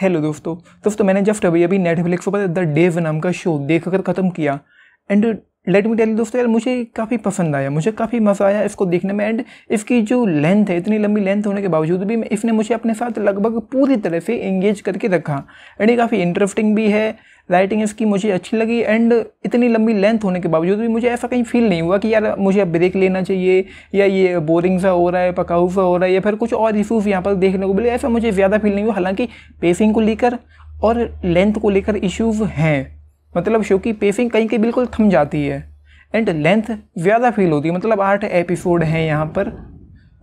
hello दोस्तों दोस्तों मैंने जस्ट अभी अभी नेटफ्लिक्स पर द डेव नाम का शो देख कर ख़त्म किया एंड लेट मी टेल दोस्तों यार मुझे काफ़ी पसंद आया मुझे काफ़ी मज़ा आया इसको देखने में एंड इसकी जो लेंथ है इतनी लंबी लेंथ होने के बावजूद भी इसने मुझे अपने साथ लगभग पूरी तरह से इंगेज करके रखा एंड ये काफ़ी इंटरेस्टिंग भी है लाइटिंग इसकी मुझे अच्छी लगी एंड इतनी लंबी लेंथ होने के बावजूद भी मुझे ऐसा कहीं फील नहीं हुआ कि यार मुझे अब ब्रेक लेना चाहिए या ये बोरिंग सा हो रहा है पकाऊ सा हो रहा है या फिर कुछ और इशूज़ यहाँ पर देखने को मिले ऐसा मुझे ज़्यादा फील नहीं हुआ हालांकि पेसिंग को लेकर और लेंथ को लेकर इशूज़ हैं मतलब शो की पेसिंग कहीं कहीं बिल्कुल थम जाती है एंड लेंथ ज़्यादा फील होती है मतलब आठ एपिसोड हैं यहाँ पर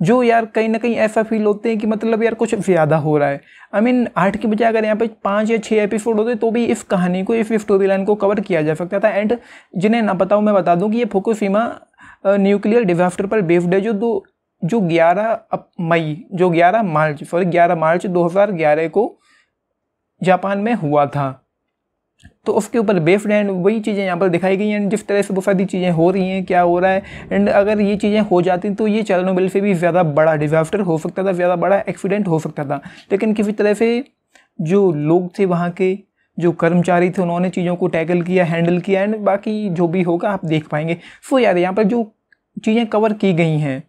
जो यार कहीं ना कहीं ऐसा फील होते हैं कि मतलब यार कुछ ज़्यादा हो रहा है आई मीन आठ के बजाय अगर यहाँ पे पाँच या छः एपिसोड होते तो भी इस कहानी को इस स्टोरी लाइन को कवर किया जा सकता था एंड जिन्हें ना बताऊँ मैं बता दूँ कि ये फोकोसीमा न्यूक्लियर डिजास्टर पर बेस्ड है जो दो जो ग्यारह मई जो ग्यारह मार्च सॉरी ग्यारह मार्च दो को जापान में हुआ था तो उसके ऊपर बेस्ड एंड वही चीज़ें यहाँ पर दिखाई गई हैं जिस तरह से बहुत सारी चीज़ें हो रही हैं क्या हो रहा है एंड अगर ये चीज़ें हो जाती तो ये चरनोबिल से भी ज़्यादा बड़ा डिज़ास्टर हो सकता था ज़्यादा बड़ा एक्सीडेंट हो सकता था लेकिन किसी तरह से जो लोग थे वहाँ के जो कर्मचारी थे उन्होंने चीज़ों को टैकल किया हैंडल किया एंड बाकी जो भी होगा आप देख पाएंगे सो यार यहाँ पर जो चीज़ें कवर की गई हैं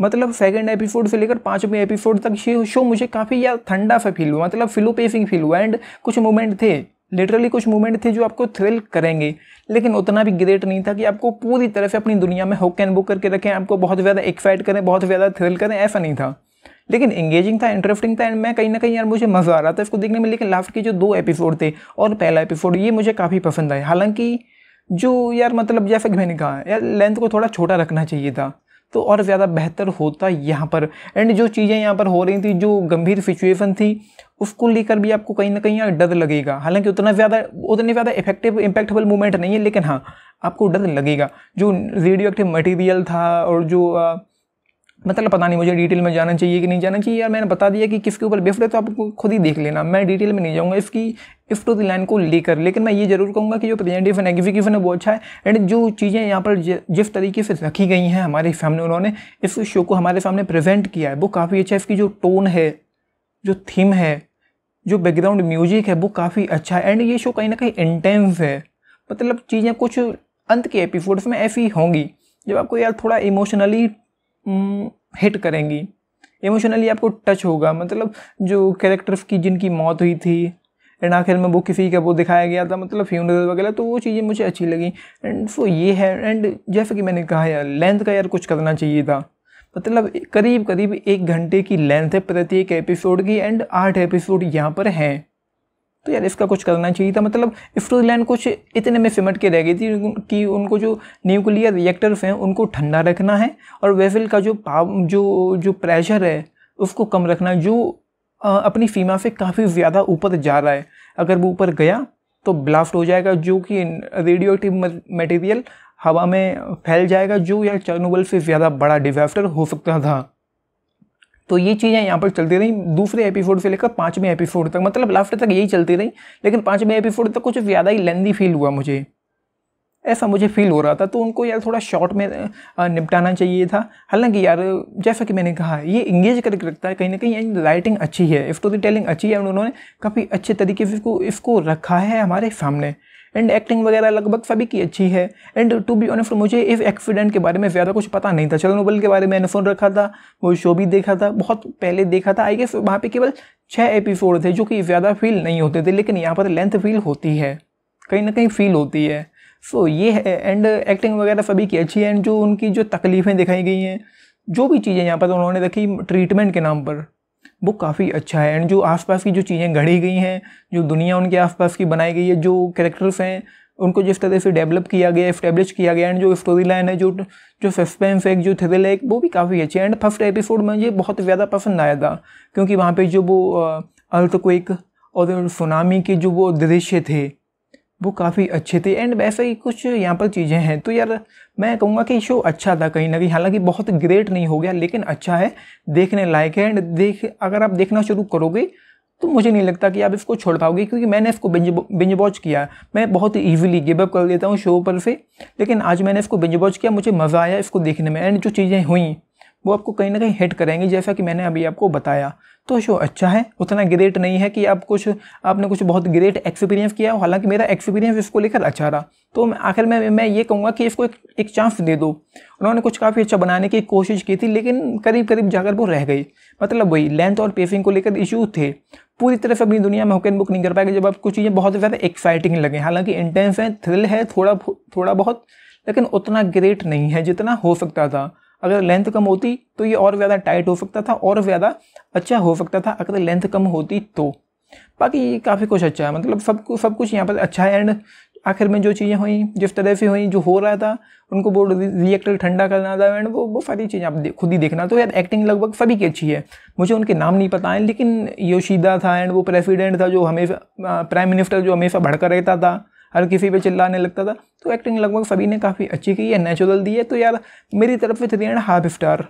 मतलब सेकंड एपिसोड से लेकर पाँचवें एपिसोड तक ये शो मुझे काफ़ी यार ठंडा सा फील हुआ मतलब फिलो पेसिंग फील हुआ एंड कुछ मोमेंट थे लिटरली कुछ मूवमेंट थे जो आपको थ्रिल करेंगे लेकिन उतना भी ग्रेट नहीं था कि आपको पूरी तरह से अपनी दुनिया में होक एंड बुक करके रखें आपको बहुत ज़्यादा एक्साइट करें बहुत ज़्यादा थ्रिल करें ऐसा नहीं था लेकिन इंगेजिंग था इंटरेस्टिंग था एंड मैं कहीं ना कहीं यार मुझे मज़ा आ रहा था इसको देखने में लेकिन लास्ट के जो दो एपिसोड थे और पहला एपिसोड ये मुझे काफ़ी पसंद आया हालांकि जो यार मतलब जैसा कि मैंने कहा यार लेंथ को थोड़ा छोटा रखना चाहिए था तो और ज़्यादा बेहतर होता यहाँ पर एंड जो चीज़ें यहाँ पर हो रही थी जो गंभीर सिचुएशन थी उसको लेकर भी आपको कहीं ना कहीं यहाँ डर लगेगा हालांकि उतना ज़्यादा उतने ज़्यादा इफेक्टिव इम्पैक्टेबल मूवमेंट नहीं है लेकिन हाँ आपको डर लगेगा जो रेडियो एक्टिव मटीरियल था और जो मतलब पता नहीं मुझे डिटेल में जाना चाहिए कि नहीं जाना चाहिए यार मैंने बता दिया कि किसके ऊपर बेफ्ट तो आपको खुद ही देख लेना मैं डिटेल में नहीं जाऊँगा इसकी इफ टू द लाइन को लेकर लेकिन मैं ये जरूर कहूँगा कि जो प्रेजेंटेशन एग्जीक्यूशन है वो अच्छा है एंड जो चीज़ें यहाँ पर जिस तरीके से रखी गई हैं हमारे सामने उन्होंने इस शो को हमारे सामने प्रेजेंट किया है वो काफ़ी अच्छा है इसकी जो टोन है जो थीम है जो बैकग्राउंड म्यूजिक है वो काफ़ी अच्छा है एंड ये शो कहीं ना कहीं इंटेंस है मतलब चीज़ें कुछ अंत के एपिसोड्स में ऐसी होंगी जब आपको यार थोड़ा इमोशनली हिट हम्म, करेंगी इमोशनली आपको टच होगा मतलब जो कैरेक्टर्स की जिनकी मौत हुई थी एंड आखिर में वो किसी का वो दिखाया गया था मतलब फ्यूनरल वगैरह तो वो चीज़ें मुझे अच्छी लगी एंड सो ये है एंड जैसे कि मैंने कहा यार लेंथ का यार कुछ करना चाहिए था मतलब करीब करीब एक घंटे की लेंथ है प्रत्येक एपिसोड की एंड आठ एपिसोड यहाँ पर हैं तो यार इसका कुछ करना चाहिए था मतलब इफ्रोलैंड कुछ इतने में सिमट के रह गई थी कि उनको जो न्यूक्लियर रिएक्टर्स हैं उनको ठंडा रखना है और वेफिल का जो पाव जो जो प्रेशर है उसको कम रखना जो अपनी सीमा से काफ़ी ज़्यादा ऊपर जा रहा है अगर वो ऊपर गया तो ब्लास्ट हो जाएगा जो कि रेडियो एक्टिव मटेरियल हवा में फैल जाएगा जो यार चर्नोबल से ज़्यादा बड़ा डिजास्टर हो सकता था तो ये चीज़ें यहाँ पर चलती रहीं दूसरे एपिसोड से लेकर पाँचवें एपिसोड तक मतलब लास्ट तक यही चलती रही लेकिन पाँचवें एपिसोड तक कुछ ज़्यादा ही लेंदी फील हुआ मुझे ऐसा मुझे फील हो रहा था तो उनको यार थोड़ा शॉर्ट में निपटाना चाहिए था हालांकि यार जैसा कि मैंने कहा ये इंगेज करके रखता है कहीं ना कहीं राइटिंग अच्छी है स्टोरी टेलिंग अच्छी है उन्होंने काफ़ी अच्छे तरीके से इसको इसको रखा है हमारे सामने एंड एक्टिंग वगैरह लगभग सभी की अच्छी है एंड टू बी ऑनेस्ट मुझे इस एक्सीडेंट के बारे में ज़्यादा कुछ पता नहीं था चलो नोबल के बारे में मैंने फोन रखा था वो शो भी देखा था बहुत पहले देखा था आई गेस वहाँ पर केवल छः एपिसोड थे जो कि ज़्यादा फील नहीं होते थे लेकिन यहाँ पर लेंथ फील होती है कहीं ना कहीं फील होती है सो so, ये है एंड एक्टिंग वगैरह सभी की अच्छी है एंड जो उनकी जो तकलीफ़ें दिखाई गई हैं जो भी चीज़ें यहाँ पर उन्होंने रखी ट्रीटमेंट के नाम पर वो काफ़ी अच्छा है एंड जो आसपास की जो चीज़ें गढ़ी गई हैं जो दुनिया उनके आसपास की बनाई गई है जो करेक्टर्स हैं उनको जिस तरह से डेवलप किया गया इस्टेब्लिश किया गया एंड जो स्टोरी लाइन है जो जो सस्पेंस है जो थ्रिल है वो भी काफ़ी अच्छी है एंड फर्स्ट एपिसोड मुझे बहुत ज़्यादा पसंद आया था क्योंकि वहाँ पर जो वो अर्थ को एक और सुनामी के जो वो दृश्य थे वो काफ़ी अच्छे थे एंड वैसे ही कुछ यहाँ पर चीज़ें हैं तो यार मैं कहूँगा कि शो अच्छा था कहीं ना कहीं हालांकि बहुत ग्रेट नहीं हो गया लेकिन अच्छा है देखने लायक है एंड देख अगर आप देखना शुरू करोगे तो मुझे नहीं लगता कि आप इसको छोड़ पाओगे क्योंकि मैंने इसको बिंज बिंज वॉच किया मैं बहुत ईजिली गिव अप कर देता हूँ शो पर से लेकिन आज मैंने इसको बिंज वॉच किया मुझे मज़ा आया इसको देखने में एंड जो चीज़ें हुई वो आपको कहीं ना कहीं हिट करेंगी जैसा कि मैंने अभी आपको बताया तो शो अच्छा है उतना ग्रेट नहीं है कि आप कुछ आपने कुछ बहुत ग्रेट एक्सपीरियंस किया हो हालांकि मेरा एक्सपीरियंस इसको लेकर अच्छा रहा तो आखिर में मैं ये कहूँगा कि इसको एक, एक चांस दे दो उन्होंने कुछ काफ़ी अच्छा बनाने की कोशिश की थी लेकिन करीब करीब जाकर वो रह गई मतलब वही लेंथ और पेसिंग को लेकर इशू थे पूरी तरह से अपनी दुनिया में होकर बुक नहीं कर पाएगा जब आप कुछ चीज़ें बहुत ज़्यादा एक्साइटिंग लगें हालांकि इंटेंस है थ्रिल है थोड़ा थोड़ा बहुत लेकिन उतना ग्रेट नहीं है जितना हो सकता था अगर लेंथ कम होती तो ये और ज़्यादा टाइट हो सकता था और ज़्यादा अच्छा हो सकता था अगर लेंथ कम होती तो बाकी ये काफ़ी कुछ अच्छा है मतलब सब सब कुछ यहाँ पर अच्छा है एंड आखिर में जो चीज़ें हुई जिस तरह से हुई जो हो रहा था उनको वो रिएक्टर ठंडा करना था एंड वो वो सारी चीज़ें आप खुद ही देखना तो यार एक्टिंग लगभग सभी की अच्छी है मुझे उनके नाम नहीं पता है लेकिन योशीदा था एंड वो प्रेसिडेंट था जो हमेशा प्राइम मिनिस्टर जो हमेशा भड़का रहता था हर किसी पे चिल्लाने लगता था तो एक्टिंग लगभग सभी ने काफ़ी अच्छी की है नेचुरल दी है तो यार मेरी तरफ से थ्री एंड हाफ स्टार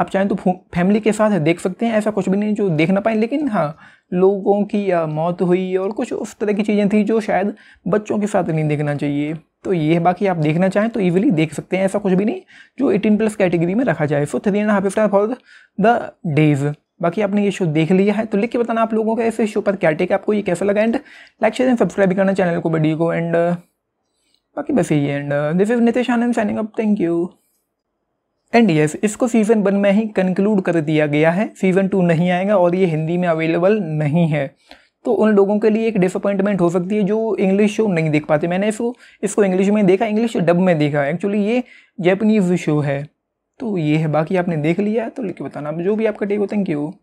आप चाहें तो फैमिली के साथ देख सकते हैं ऐसा कुछ भी नहीं जो देख ना पाए लेकिन हाँ लोगों की मौत हुई और कुछ उस तरह की चीज़ें थी जो शायद बच्चों के साथ नहीं देखना चाहिए तो ये बाकी आप देखना चाहें तो ईजिली देख सकते हैं ऐसा कुछ भी नहीं जो एटीन प्लस कैटेगरी में रखा जाए so three and half star for the days बाकी आपने ये शो देख लिया है तो लिख के बताना आप लोगों का इस शो पर क्या टेक आपको ये कैसा लगा and like share and subscribe भी करना चैनल को बडी को एंड बाकी बस यही and this is Nitesh Anand signing up thank you and yes इसको सीज़न वन में ही कंक्लूड कर दिया गया है सीज़न टू नहीं आएगा और ये हिंदी में अवेलेबल नहीं है तो उन लोगों के लिए एक डिसअपॉइंटमेंट हो सकती है जो इंग्लिश शो नहीं देख पाते मैंने इसको इसको इंग्लिश में देखा इंग्लिश डब में देखा एक्चुअली ये जैपनीज़ शो है तो ये है बाकी आपने देख लिया है तो लिख के बताना जो भी आपका टेक हो थैंक यू